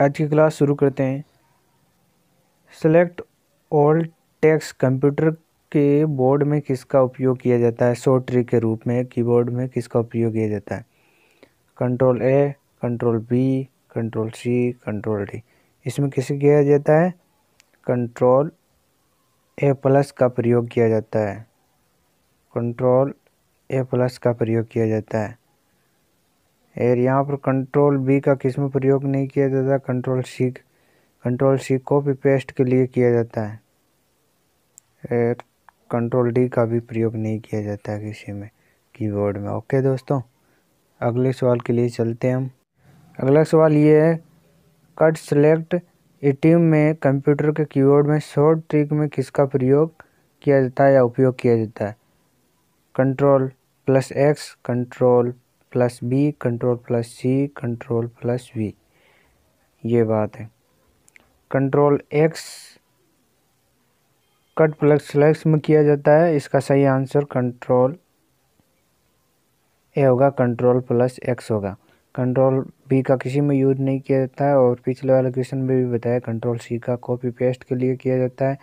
आज की क्लास शुरू करते हैं सेलेक्ट ऑल टेक्स कंप्यूटर के बोर्ड में किसका उपयोग किया जाता है शॉर्ट ट्रिक के रूप में कीबोर्ड में किसका उपयोग किया जाता है control A control B control C control D इसमें किसे किया जाता है कंट्रोल ए प्लस का प्रयोग किया जाता है कंट्रोल ए प्लस का प्रयोग किया जाता है और यहाँ पर कंट्रोल बी का किस में प्रयोग नहीं किया जाता control C control C copy paste के लिए किया जाता है और कंट्रोल डी का भी प्रयोग नहीं किया जाता है किसी में कीबोर्ड में ओके दोस्तों अगले सवाल के लिए चलते हैं हम अगला सवाल ये है कट सेलेक्ट एटीएम में कंप्यूटर के कीबोर्ड में शॉर्ट ट्रिक में किसका प्रयोग किया जाता है या उपयोग किया जाता है control plus X control plus B control plus C control plus V ये बात है कंट्रोल एक्स कट प्लस स्लैक्स में किया जाता है इसका सही आंसर कंट्रोल ए होगा कंट्रोल प्लस एक्स होगा कंट्रोल बी का किसी में यूज नहीं किया जाता है और पिछले वाले क्वेश्चन में भी बताया कंट्रोल सी का कॉपी पेस्ट के लिए किया जाता है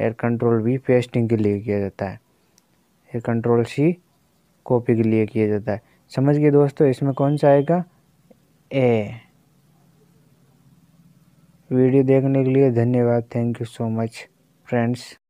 एयर कंट्रोल बी पेस्टिंग के लिए किया जाता है एयर कंट्रोल सी कॉपी के लिए किया जाता है समझ गए दोस्तों इसमें कौन सा आएगा ए वीडियो देखने के लिए धन्यवाद thank you so much friends